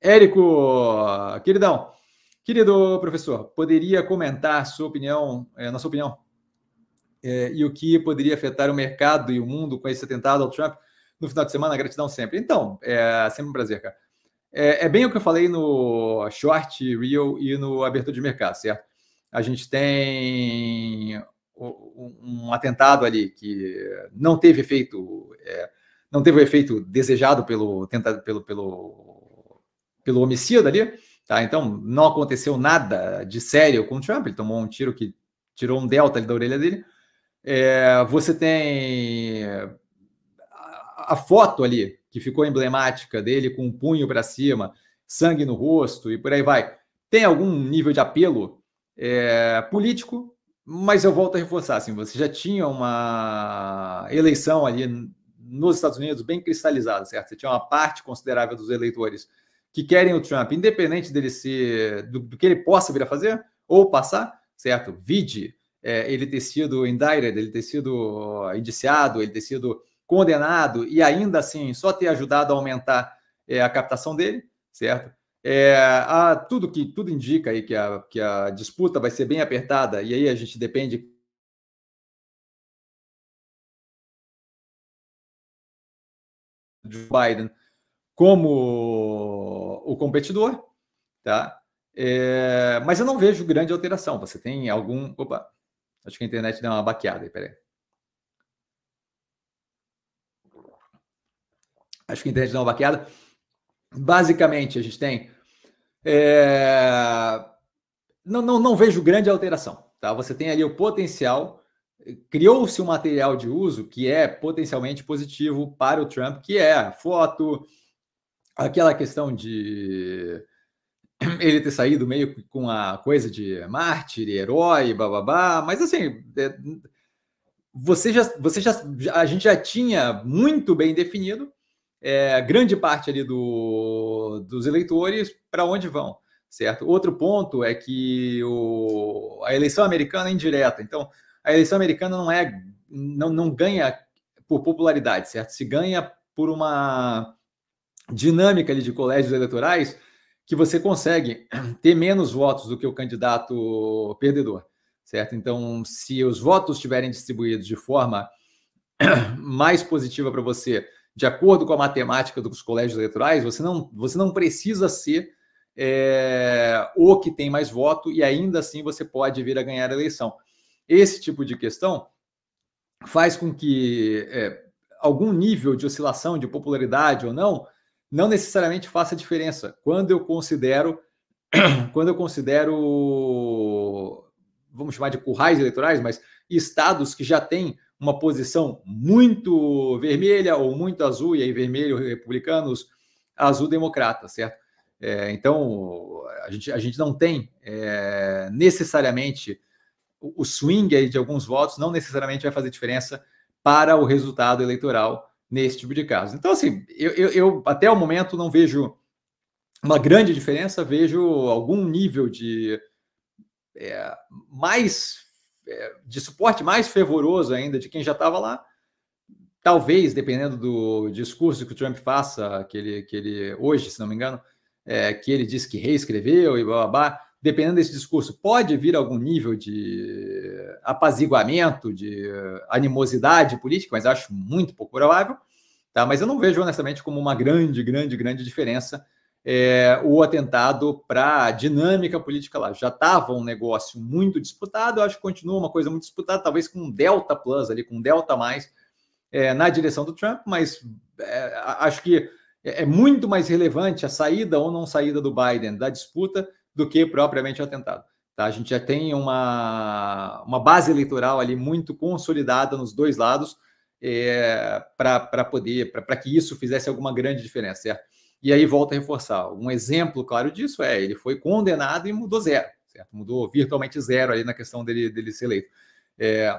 Érico, queridão, querido professor, poderia comentar sua opinião, é, nossa opinião, é, e o que poderia afetar o mercado e o mundo com esse atentado ao Trump no final de semana? Gratidão sempre. Então, é sempre um prazer, cara. É, é bem o que eu falei no short, real e no abertura de mercado, certo? A gente tem um atentado ali que não teve efeito, é, não teve o efeito desejado pelo, tentado, pelo, pelo pelo homicida ali. Tá? Então, não aconteceu nada de sério com o Trump. Ele tomou um tiro que tirou um delta ali da orelha dele. É, você tem a, foto ali, que ficou emblemática dele, com o um punho para cima, sangue no rosto e por aí vai. Tem algum nível de apelo é, político, mas eu volto a reforçar. Assim, você já tinha uma eleição ali nos Estados Unidos bem cristalizada, certo? Você tinha uma parte considerável dos eleitores que querem o Trump, independente dele ser do, do que ele possa vir a fazer ou passar, certo? Vide é, ele ter sido indicted, ele ter sido ah, indiciado, ele ter sido condenado e ainda assim só ter ajudado a aumentar é, a captação dele, certo? É, a, tudo que tudo indica aí que a, que a disputa vai ser bem apertada e aí a gente depende de Biden como o competidor, tá? É, mas eu não vejo grande alteração. Você tem algum. Opa, acho que a internet deu uma baqueada aí, peraí. Acho que a internet deu uma baqueada. Basicamente, a gente tem. É, não, não, não vejo grande alteração. Tá? Você tem ali o potencial. Criou-se um material de uso que é potencialmente positivo para o Trump, que é foto, aquela questão de ele ter saído meio com a coisa de mártir, herói, bababá, mas assim, é, você já, você já, a gente já tinha muito bem definido é, grande parte ali do, dos eleitores para onde vão, certo? Outro ponto é que o, a eleição americana é indireta, então a eleição americana não é, não, não ganha por popularidade, certo? Se ganha por uma dinâmica ali de colégios eleitorais que você consegue ter menos votos do que o candidato perdedor, certo? Então, se os votos estiverem distribuídos de forma mais positiva para você, de acordo com a matemática dos colégios eleitorais, você não, você não precisa ser é, o que tem mais voto e ainda assim você pode vir a ganhar a eleição. Esse tipo de questão faz com que é, algum nível de oscilação de popularidade ou não não necessariamente faça diferença. Quando eu considero, quando eu considero, vamos chamar de currais eleitorais, mas estados que já têm uma posição muito vermelha ou muito azul, e aí vermelho republicanos, azul democrata, certo? É, então, a gente, a gente não tem é, necessariamente o swing aí de alguns votos, não necessariamente vai fazer diferença para o resultado eleitoral nesse tipo de caso. Então, assim, eu, eu, eu até o momento não vejo uma grande diferença, vejo algum nível de é, mais é, de suporte mais fervoroso ainda de quem já estava lá. Talvez, dependendo do discurso que o Trump faça, que ele, que ele hoje, se não me engano, é, que ele disse que reescreveu e blá blá blá, dependendo desse discurso, pode vir algum nível de apaziguamento, de animosidade política, mas acho muito pouco provável. Tá? Mas eu não vejo, honestamente, como uma grande, grande, grande diferença é, o atentado para a dinâmica política lá. Já estava um negócio muito disputado, eu acho que continua uma coisa muito disputada, talvez com um delta plus ali, com um delta mais é, na direção do Trump, mas é, acho que é, é muito mais relevante a saída ou não saída do Biden da disputa do que propriamente o atentado. Tá? A gente já tem uma, uma base eleitoral ali muito consolidada nos dois lados é, para poder, para que isso fizesse alguma grande diferença, certo? E aí volta a reforçar. Um exemplo claro disso é ele foi condenado e mudou zero, certo? Mudou virtualmente zero ali na questão dele, dele ser eleito. É,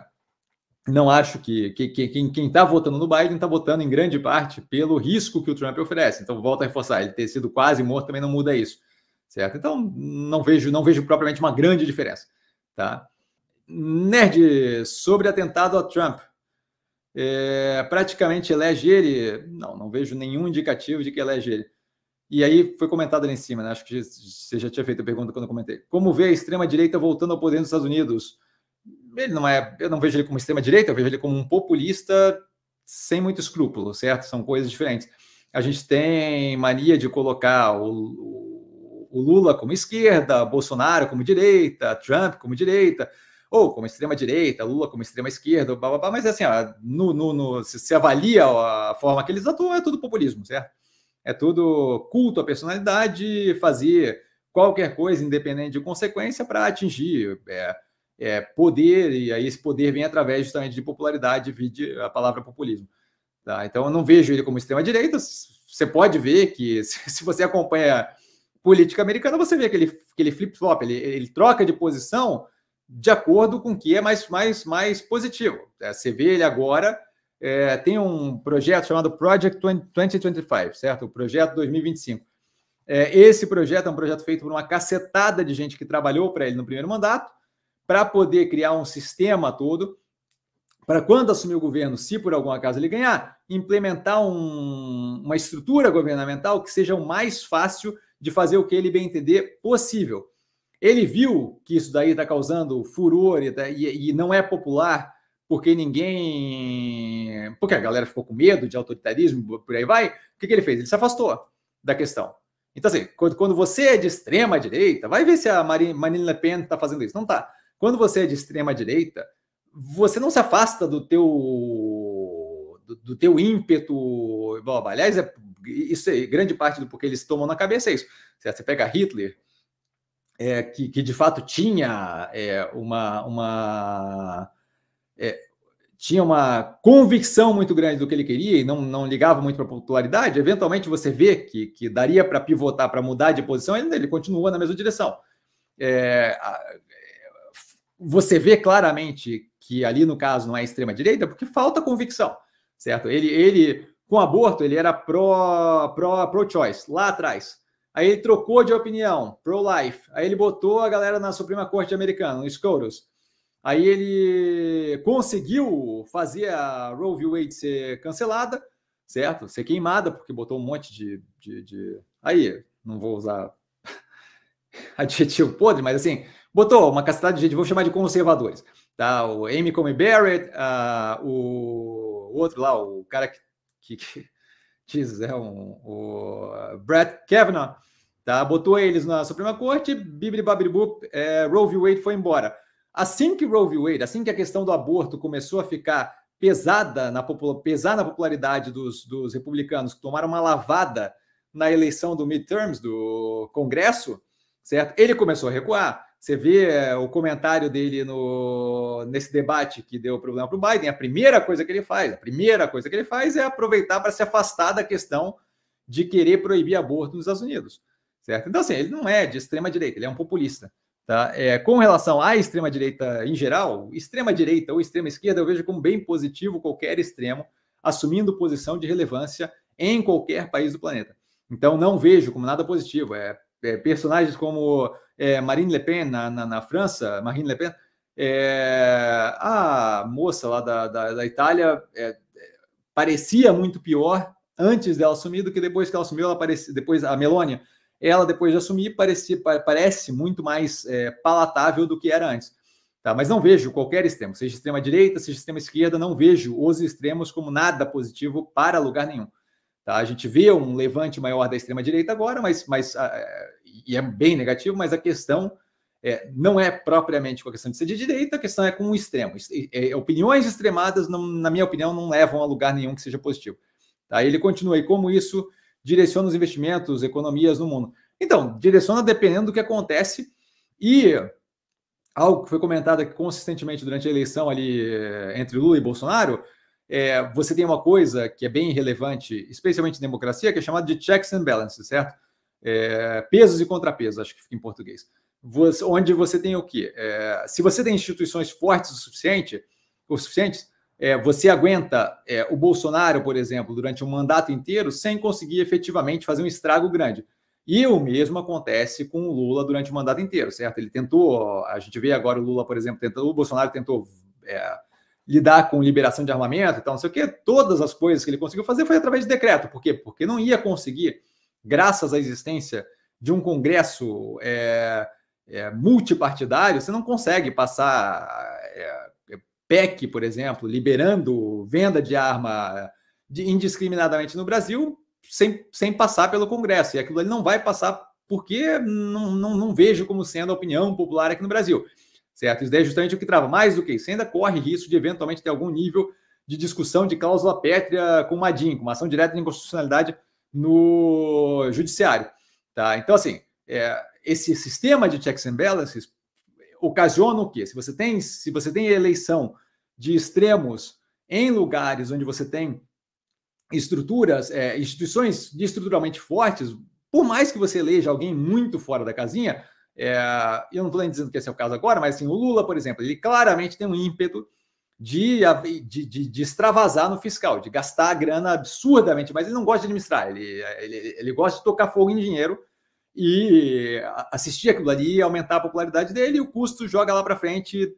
não acho que, que, que quem está votando no Biden está votando em grande parte pelo risco que o Trump oferece. Então, volta a reforçar, ele ter sido quase morto também não muda isso certo? Então, não vejo, não vejo propriamente uma grande diferença, tá? Nerd, sobre atentado a Trump. É, praticamente elege ele? Não, não vejo nenhum indicativo de que elege ele. E aí foi comentado ali em cima, né? acho que você já tinha feito a pergunta quando eu comentei. Como vê a extrema-direita voltando ao poder nos Estados Unidos? Ele não é, eu não vejo ele como extrema-direita, eu vejo ele como um populista sem muito escrúpulo, certo? São coisas diferentes. A gente tem mania de colocar o, o o Lula como esquerda, Bolsonaro como direita, Trump como direita, ou como extrema-direita, Lula como extrema-esquerda, blá, blá, blá, mas assim, ó, no, no, no, se, se avalia a forma que eles atuam, é tudo populismo, certo? É tudo culto à personalidade, fazer qualquer coisa independente de consequência para atingir é, é, poder, e aí esse poder vem através justamente de popularidade, vide a palavra populismo. Tá? Então eu não vejo ele como extrema-direita, você pode ver que se você acompanha política americana, você vê aquele, aquele flip-flop, ele, ele troca de posição de acordo com o que é mais, mais, mais positivo. É, você vê ele agora, é, tem um projeto chamado Project 2025, certo? O Projeto 2025. É, esse projeto é um projeto feito por uma cacetada de gente que trabalhou para ele no primeiro mandato, para poder criar um sistema todo, para quando assumir o governo, se por algum acaso ele ganhar, implementar um, uma estrutura governamental que seja o mais fácil de fazer o que ele bem entender possível. Ele viu que isso daí está causando furor e, e, não é popular porque ninguém. porque a galera ficou com medo de autoritarismo, por aí vai. O que, que ele fez? Ele se afastou da questão. Então, assim, quando, quando você é de extrema direita, vai ver se a Marine, Le Pen está fazendo isso. Não está. Quando você é de extrema direita, você não se afasta do teu do, do teu ímpeto. Bom, aliás, é isso grande parte do porquê eles tomam na cabeça é isso. Você pega Hitler, é, que, que, de fato tinha é, uma, uma é, tinha uma convicção muito grande do que ele queria e não, não ligava muito para a popularidade, eventualmente você vê que, que daria para pivotar, para mudar de posição, ele, ele continua na mesma direção. É, você vê claramente que ali, no caso, não é extrema-direita, porque falta convicção, certo? Ele, ele com aborto, ele era pro-choice, pro, pro choice, lá atrás. Aí ele trocou de opinião, pro-life. Aí ele botou a galera na Suprema Corte Americana, no Scotus. Aí ele conseguiu fazer a Roe v. Wade ser cancelada, certo? Ser queimada, porque botou um monte de. de, de... Aí, não vou usar adjetivo podre, mas assim, botou uma cacetada de gente, vou chamar de conservadores. Tá? O Amy Comey Barrett, uh, o outro lá, o cara que que, que diz, é um, o Brett Kavanaugh, tá? Botou eles na Suprema Corte, bibli babribu, é, Roe v. Wade foi embora. Assim que Roe v. Wade, assim que a questão do aborto começou a ficar pesada na pesar na popularidade dos, dos republicanos, que tomaram uma lavada na eleição do midterms do Congresso, certo? Ele começou a recuar. Você vê eh, o comentário dele no, nesse debate que deu problema para o Biden. A primeira coisa que ele faz, a primeira coisa que ele faz é aproveitar para se afastar da questão de querer proibir aborto nos Estados Unidos, certo? Então assim, ele não é de extrema direita, ele é um populista, tá? É, com relação à extrema direita em geral, extrema direita ou extrema esquerda, eu vejo como bem positivo qualquer extremo assumindo posição de relevância em qualquer país do planeta. Então não vejo como nada positivo. é, é personagens como é, Marine Le Pen na, na, na, França, Marine Le Pen, é, a moça lá da, da, da Itália é, é parecia muito pior antes dela assumir do que depois que ela assumiu, ela parecia, depois a Melônia, ela depois de assumir parecia, parece muito mais é, palatável do que era antes. Tá, mas não vejo qualquer extremo, seja extrema direita, seja extrema esquerda, não vejo os extremos como nada positivo para lugar nenhum. Tá? A gente vê um levante maior da extrema direita agora, mas, mas é, e é bem negativo, mas a questão é, não é propriamente com a questão de ser de direita, a questão é com o extremo. É, opiniões extremadas, não, na minha opinião, não levam a lugar nenhum que seja positivo. Tá? Ele continua, aí, como isso direciona os investimentos, economias no mundo? Então, direciona dependendo do que acontece e algo que foi comentado aqui consistentemente durante a eleição ali eh, entre Lula e Bolsonaro, é, você tem uma coisa que é bem relevante, especialmente em democracia, que é chamada de checks and balances, certo? é, pesos e contrapesos, acho que fica em português. Você, onde você tem o quê? É, se você tem instituições fortes o suficiente, o suficiente é, você aguenta é, o Bolsonaro, por exemplo, durante um mandato inteiro sem conseguir efetivamente fazer um estrago grande. E o mesmo acontece com o Lula durante o mandato inteiro, certo? Ele tentou, a gente vê agora o Lula, por exemplo, tentou, o Bolsonaro tentou é, lidar com liberação de armamento e tal, não sei o quê. Todas as coisas que ele conseguiu fazer foi através de decreto. Por quê? Porque não ia conseguir graças à existência de um Congresso é, é, multipartidário, você não consegue passar é, é PEC, por exemplo, liberando venda de arma é, indiscriminadamente no Brasil sem, sem passar pelo Congresso. E aquilo ali não vai passar porque não, não, não vejo como sendo a opinião popular aqui no Brasil. Certo? Isso daí é justamente o que trava. Mais do que isso, ainda corre risco de eventualmente ter algum nível de discussão de cláusula pétrea com o Madin, com uma ação direta de inconstitucionalidade no judiciário. Tá? Então, assim, é, esse sistema de checks and balances ocasiona o quê? Se você tem, se você tem eleição de extremos em lugares onde você tem estruturas, é, instituições estruturalmente fortes, por mais que você eleja alguém muito fora da casinha, é, eu não estou nem dizendo que esse é o caso agora, mas assim, o Lula, por exemplo, ele claramente tem um ímpeto de, de, de, de, extravasar no fiscal, de gastar a grana absurdamente, mas ele não gosta de administrar, ele, ele, ele gosta de tocar fogo em dinheiro e assistir aquilo ali, aumentar a popularidade dele, e o custo joga lá para frente,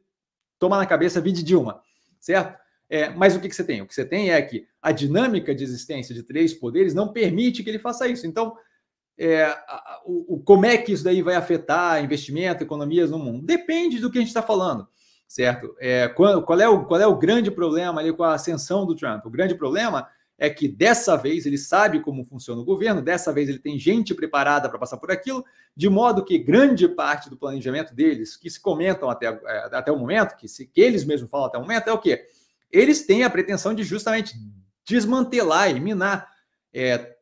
toma na cabeça, vide Dilma, certo? É, mas o que, que você tem? O que você tem é que a dinâmica de existência de três poderes não permite que ele faça isso. Então, é, o, como é que isso daí vai afetar investimento, economias no mundo? Depende do que a gente está falando certo? É, qual, qual, é o, qual é o grande problema ali com a ascensão do Trump? O grande problema é que dessa vez ele sabe como funciona o governo, dessa vez ele tem gente preparada para passar por aquilo, de modo que grande parte do planejamento deles, que se comentam até, é, até o momento, que, se, que eles mesmos falam até o momento, é o quê? Eles têm a pretensão de justamente desmantelar, eliminar é,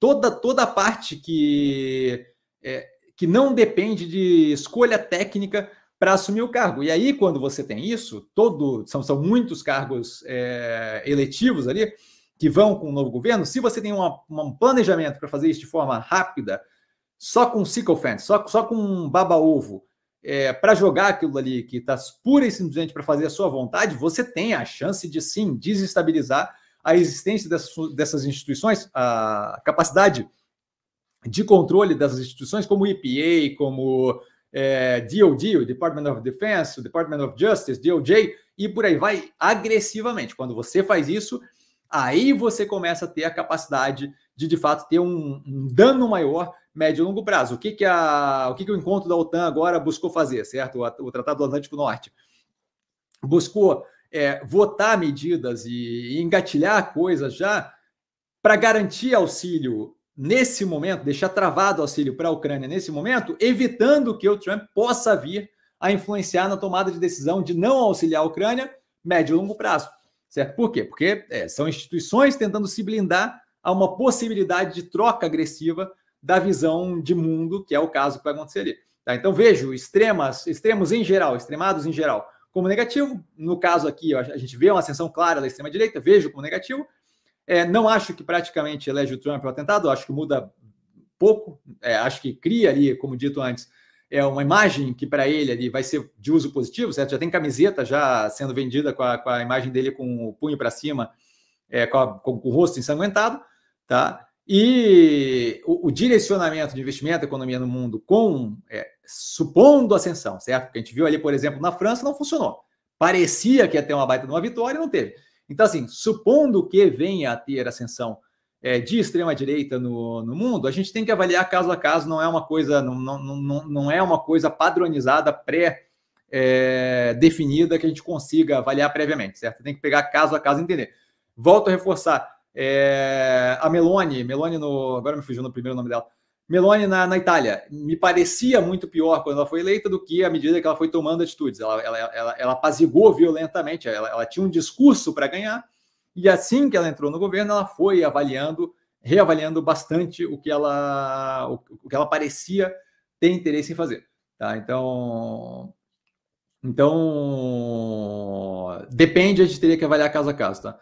toda, toda a parte que, é, que não depende de escolha técnica para assumir o cargo. E aí, quando você tem isso, todo são, são muitos cargos é, eletivos ali que vão com o novo governo. Se você tem uma, um planejamento para fazer isso de forma rápida, só com sycophant, só, só com um baba-ovo, é, para jogar aquilo ali que está pura e simplesmente para fazer a sua vontade, você tem a chance de sim desestabilizar a existência dessas, dessas instituições, a capacidade de controle dessas instituições, como o EPA, como é, DOD, o Department of Defense, o Department of Justice, DOJ, e por aí vai agressivamente. Quando você faz isso, aí você começa a ter a capacidade de, de fato, ter um, um dano maior médio e longo prazo. O que, que, a, o, que, que o encontro da OTAN agora buscou fazer, certo? O, o Tratado do Atlântico Norte buscou é, votar medidas e, e engatilhar coisas já para garantir auxílio nesse momento, deixar travado o auxílio para a Ucrânia nesse momento, evitando que o Trump possa vir a influenciar na tomada de decisão de não auxiliar a Ucrânia médio e longo prazo. Certo? Por quê? Porque é, são instituições tentando se blindar a uma possibilidade de troca agressiva da visão de mundo, que é o caso que vai acontecer ali. Tá? Então vejo extremas, extremos em geral, extremados em geral, como negativo. No caso aqui, a gente vê uma ascensão clara da extrema-direita, vejo como negativo. É, não acho que praticamente elege o Trump o atentado, acho que muda pouco, é, acho que cria ali, como dito antes, é uma imagem que para ele ali vai ser de uso positivo, certo? Já tem camiseta já sendo vendida com a, com a imagem dele com o punho para cima, é, com, a, com, o rosto ensanguentado, tá? E o, o, direcionamento de investimento, da economia no mundo, com é, supondo ascensão, certo? Porque a gente viu ali, por exemplo, na França, não funcionou. Parecia que ia ter uma baita de uma vitória, não teve. Então, assim, supondo que venha a ter ascensão é, de extrema-direita no, no mundo, a gente tem que avaliar caso a caso, não é uma coisa, não, não, não, não é uma coisa padronizada, pré-definida é, que a gente consiga avaliar previamente, certo? Tem que pegar caso a caso e entender. Volto a reforçar, é, a Meloni, Meloni no, agora me fugiu no primeiro nome dela, Meloni na, na, Itália. Me parecia muito pior quando ela foi eleita do que à medida que ela foi tomando atitudes. Ela, ela, ela, ela apazigou violentamente, ela, ela tinha um discurso para ganhar, e assim que ela entrou no governo, ela foi avaliando, reavaliando bastante o que ela, o, o que ela parecia ter interesse em fazer. Tá? Então, então, depende, a gente teria que avaliar caso a caso, tá?